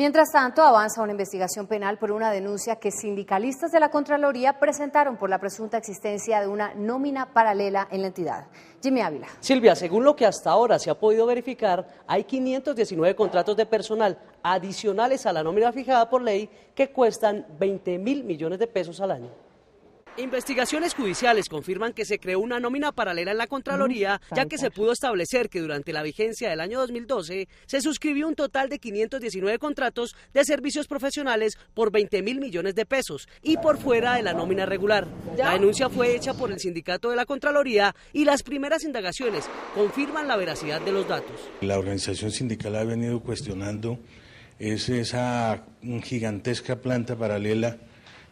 Mientras tanto, avanza una investigación penal por una denuncia que sindicalistas de la Contraloría presentaron por la presunta existencia de una nómina paralela en la entidad. Jimmy Ávila. Silvia, según lo que hasta ahora se ha podido verificar, hay 519 contratos de personal adicionales a la nómina fijada por ley que cuestan 20 mil millones de pesos al año. Investigaciones judiciales confirman que se creó una nómina paralela en la Contraloría, mm, ya que se pudo establecer que durante la vigencia del año 2012 se suscribió un total de 519 contratos de servicios profesionales por 20 mil millones de pesos y por fuera de la nómina regular. La denuncia fue hecha por el sindicato de la Contraloría y las primeras indagaciones confirman la veracidad de los datos. La organización sindical ha venido cuestionando esa gigantesca planta paralela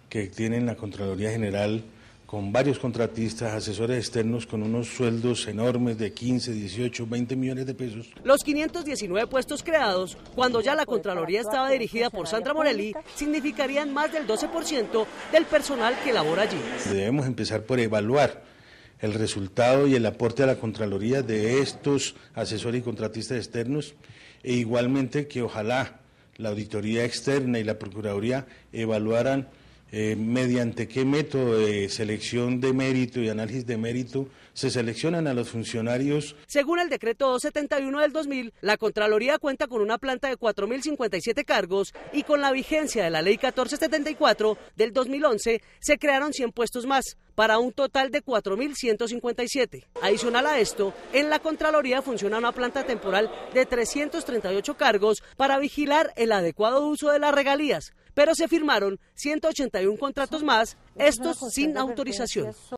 que tienen la Contraloría General con varios contratistas, asesores externos con unos sueldos enormes de 15, 18, 20 millones de pesos. Los 519 puestos creados, cuando ya la Contraloría estaba dirigida por Sandra Morelli, significarían más del 12% del personal que labora allí. Debemos empezar por evaluar el resultado y el aporte a la Contraloría de estos asesores y contratistas externos e igualmente que ojalá la auditoría externa y la Procuraduría evaluaran eh, mediante qué método de selección de mérito y análisis de mérito se seleccionan a los funcionarios. Según el decreto 271 del 2000, la Contraloría cuenta con una planta de 4.057 cargos y con la vigencia de la ley 1474 del 2011 se crearon 100 puestos más para un total de 4.157. Adicional a esto, en la Contraloría funciona una planta temporal de 338 cargos para vigilar el adecuado uso de las regalías, pero se firmaron 181 contratos más, estos sin autorización.